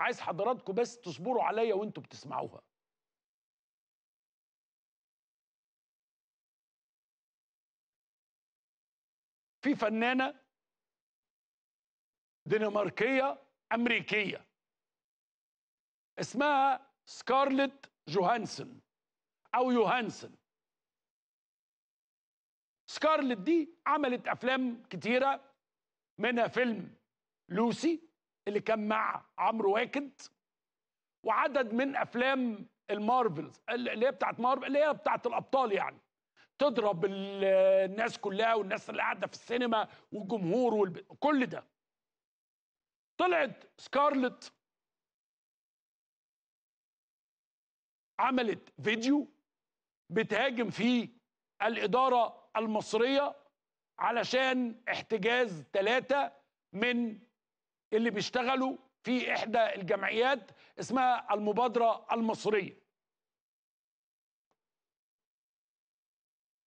عايز حضراتكم بس تصبروا عليا وانتوا بتسمعوها في فنانه دنماركيه امريكيه اسمها سكارلت جوهانسون او يوهانسون سكارلت دي عملت افلام كتيره منها فيلم لوسي اللي كان مع عمرو واكد وعدد من افلام المارفلز اللي هي بتاعت مارفل اللي هي بتاعت الابطال يعني تضرب الناس كلها والناس اللي قاعده في السينما والجمهور والب... كل ده طلعت سكارلت عملت فيديو بتهاجم فيه الاداره المصريه علشان احتجاز ثلاثه من اللي بيشتغلوا في إحدى الجمعيات اسمها المبادرة المصرية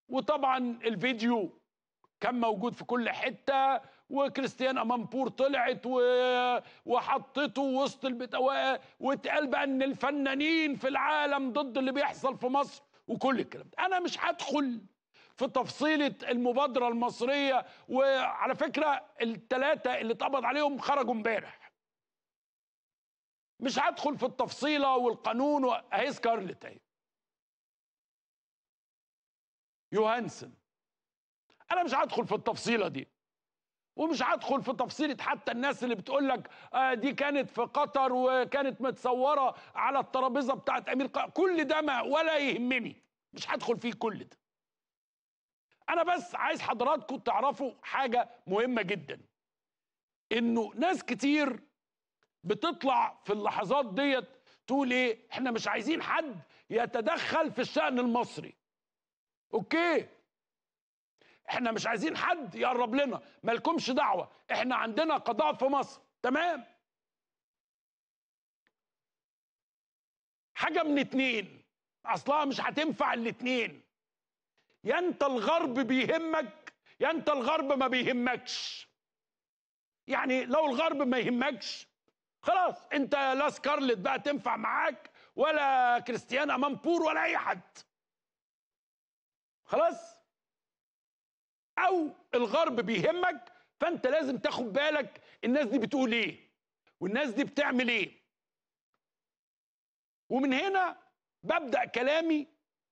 وطبعا الفيديو كان موجود في كل حتة وكريستيان أمامبور طلعت وحطته وسط البيت واتقال بقى ان الفنانين في العالم ضد اللي بيحصل في مصر وكل الكلام ده انا مش هدخل في تفصيله المبادره المصريه وعلى فكره الثلاثه اللي اتقبض عليهم خرجوا امبارح مش هدخل في التفصيله والقانون اهي سكارلت اهي يوهانسن انا مش هدخل في التفصيله دي ومش هدخل في تفصيله حتى الناس اللي بتقول لك آه دي كانت في قطر وكانت متصوره على الترابيزه بتاعت امير قطر كل ده ما ولا يهمني مش هدخل فيه كل ده انا بس عايز حضراتكم تعرفوا حاجه مهمه جدا انه ناس كتير بتطلع في اللحظات ديت تقول ايه احنا مش عايزين حد يتدخل في الشأن المصري اوكي احنا مش عايزين حد يقرب لنا مالكمش دعوة احنا عندنا قضاء في مصر تمام حاجة من اتنين اصلها مش هتنفع الاتنين يا انت الغرب بيهمك يا انت الغرب ما بيهمكش يعني لو الغرب ما يهمكش خلاص انت لا سكارلت بقى تنفع معاك ولا كريستيان امام بور ولا اي حد خلاص او الغرب بيهمك فانت لازم تاخد بالك الناس دي بتقول ايه والناس دي بتعمل ايه ومن هنا ببدا كلامي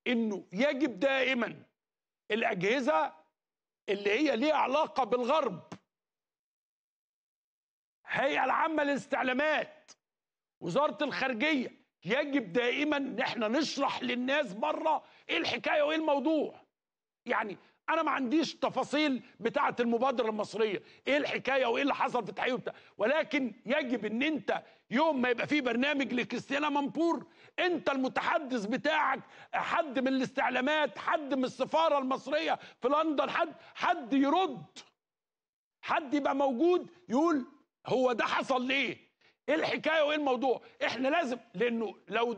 انه يجب دائما الاجهزه اللي هي ليها علاقه بالغرب الهيئه العامه للاستعلامات وزاره الخارجيه يجب دائما ان احنا نشرح للناس بره ايه الحكايه وايه الموضوع يعني انا ما عنديش تفاصيل بتاعه المبادره المصريه ايه الحكايه وايه اللي حصل في التحقيق وبتاع ولكن يجب ان انت يوم ما يبقى في برنامج لكريستيانا منبور انت المتحدث بتاعك حد من الاستعلامات حد من السفاره المصريه في لندن حد حد يرد حد يبقى موجود يقول هو ده حصل ليه ايه الحكايه وايه الموضوع احنا لازم لانه لو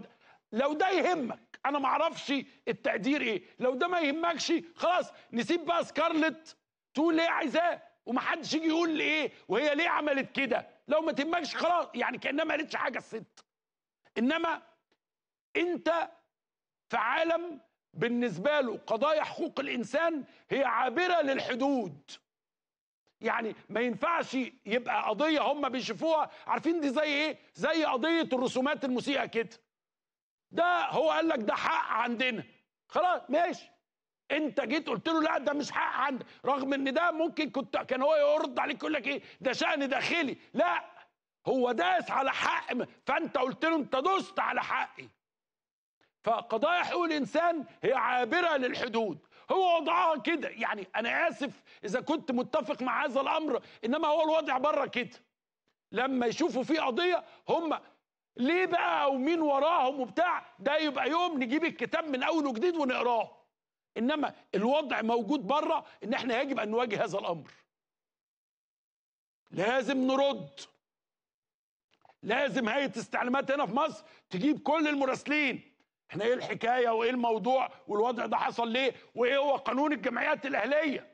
لو ده يهمك انا ما اعرفش التقدير ايه لو ده ما يهمكش خلاص نسيب بقى سكارلت تقول ايه عايزاه ومحدش يجي يقول لي ايه وهي ليه عملت كده لو ما تهمكش خلاص يعني كانها ما قالتش حاجه الست انما انت في عالم بالنسبه له قضايا حقوق الانسان هي عابره للحدود يعني ما ينفعش يبقى قضيه هم بيشوفوها عارفين دي زي ايه زي قضيه الرسومات المسيئه كده ده هو قال لك ده حق عندنا خلاص ماشي انت جيت قلت له لا ده مش حق عندك رغم ان ده ممكن كنت كان هو يرد عليك يقول لك ايه ده شأن داخلي لا هو داس على حق فانت قلت له انت دوست على حقي فقضايا حقوق الانسان هي عابره للحدود هو وضعها كده يعني انا اسف اذا كنت متفق مع هذا الامر انما هو الوضع بره كده لما يشوفوا في قضيه هم ليه بقى ومين وراهم وبتاع ده يبقى يوم نجيب الكتاب من اول وجديد ونقراه انما الوضع موجود بره ان احنا يجب ان نواجه هذا الامر لازم نرد لازم هيئه استعلامات هنا في مصر تجيب كل المراسلين احنا ايه الحكايه وايه الموضوع والوضع ده حصل ليه وايه هو قانون الجمعيات الاهليه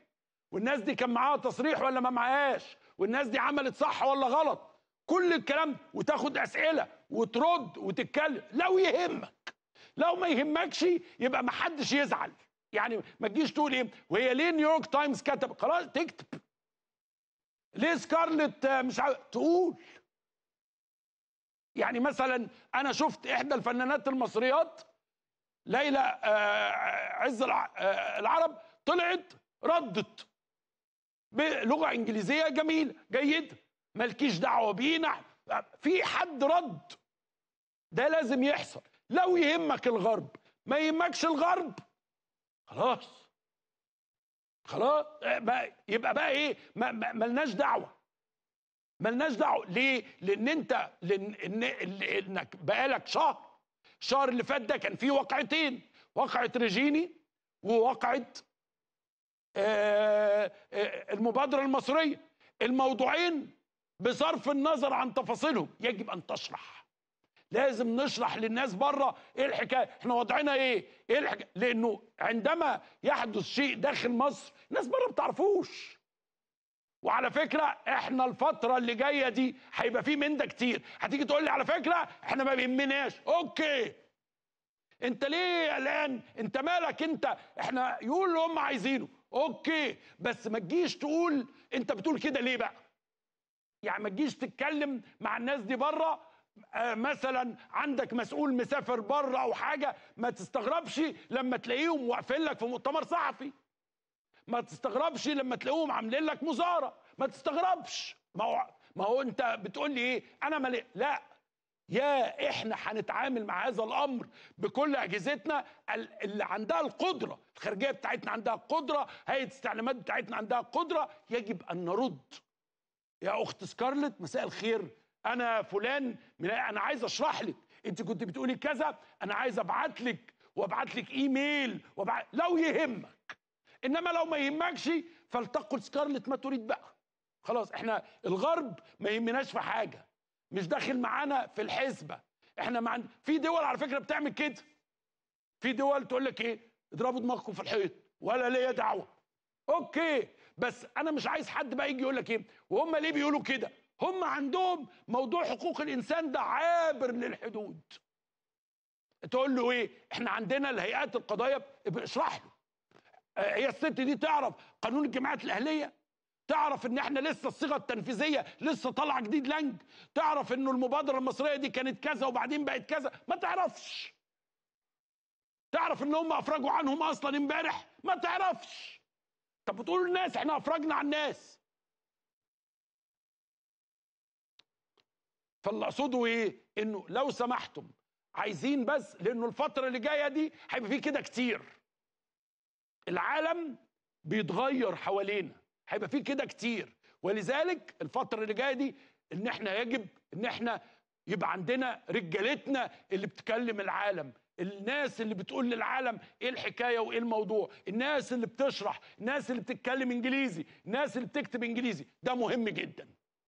والناس دي كان معاها تصريح ولا ما معهاش والناس دي عملت صح ولا غلط كل الكلام وتاخد اسئله وترد وتتكلم لو يهمك لو ما يهمكش يبقى ما حدش يزعل يعني ما تجيش تقول ايه وهي ليه نيويورك تايمز كتب خلاص تكتب ليه سكارلت مش عارف تقول يعني مثلا انا شفت احدى الفنانات المصريات ليلى آه، آه، عز آه، العرب طلعت ردت بلغه انجليزيه جميله جيده مالكيش دعوه بينا في حد رد ده لازم يحصل لو يهمك الغرب ما يهمكش الغرب خلاص خلاص يبقى بقى ايه ملناش دعوه ملناش دعوه ليه لان انت لان انك بقالك شهر الشهر اللي فات ده كان فيه واقعتين واقعه ريجيني وواقعه آه، آه، المبادره المصريه الموضوعين بصرف النظر عن تفاصيلهم يجب ان تشرح لازم نشرح للناس بره ايه الحكايه احنا وضعنا ايه ايه الحكايه لانه عندما يحدث شيء داخل مصر الناس بره ما بتعرفوش وعلى فكره احنا الفتره اللي جايه دي هيبقى فيه من ده كتير هتيجي تقول لي على فكره احنا ما بيهمناش اوكي انت ليه الان انت مالك انت احنا يقول اللي هم عايزينه اوكي بس ما تجيش تقول انت بتقول كده ليه بقى يعني ما تجيش تتكلم مع الناس دي بره آه، مثلا عندك مسؤول مسافر بره او حاجه ما تستغربش لما تلاقيهم واقفين لك في مؤتمر صحفي ما تستغربش لما تلاقيهم عاملين لك مزاره ما تستغربش ما هو ما هو انت بتقول لي ايه انا مالي لا يا احنا هنتعامل مع هذا الامر بكل اجهزتنا اللي عندها القدره الخارجيه بتاعتنا عندها القدره هيئه الاستعلامات بتاعتنا عندها القدره يجب ان نرد يا اخت سكارلت مساء الخير انا فلان انا عايز اشرح لك انت كنت بتقولي كذا انا عايز ابعت لك وابعت لك ايميل وابعت لو يهمك انما لو ما يهمكش فلتقل سكارلت ما تريد بقى خلاص احنا الغرب ما يهمناش في حاجه مش داخل معانا في الحسبه احنا ما عند... في دول على فكره بتعمل كده في دول تقول لك ايه اضربوا دماغكم في الحيط ولا ليا دعوه اوكي بس انا مش عايز حد بقى يجي يقول لك ايه وهم ليه بيقولوا كده هم عندهم موضوع حقوق الانسان ده عابر للحدود تقول له ايه احنا عندنا الهيئات القضايا اشرح له آه، هي الست دي تعرف قانون الجماعات الاهليه تعرف ان احنا لسه الصيغه التنفيذيه لسه طالعه جديد لانج تعرف انه المبادره المصريه دي كانت كذا وبعدين بقت كذا ما تعرفش تعرف ان هم افرجوا عنهم اصلا امبارح ما تعرفش طب بتقولوا للناس احنا افرجنا على الناس فاللي اقصده ايه انه لو سمحتم عايزين بس لانه الفتره اللي جايه دي هيبقى فيه كده كتير العالم بيتغير حوالينا هيبقى فيه كده كتير ولذلك الفتره اللي جايه دي ان احنا يجب ان احنا يبقى عندنا رجالتنا اللي بتكلم العالم الناس اللي بتقول للعالم ايه الحكايه وايه الموضوع الناس اللي بتشرح الناس اللي بتتكلم انجليزي الناس اللي بتكتب انجليزي ده مهم جدا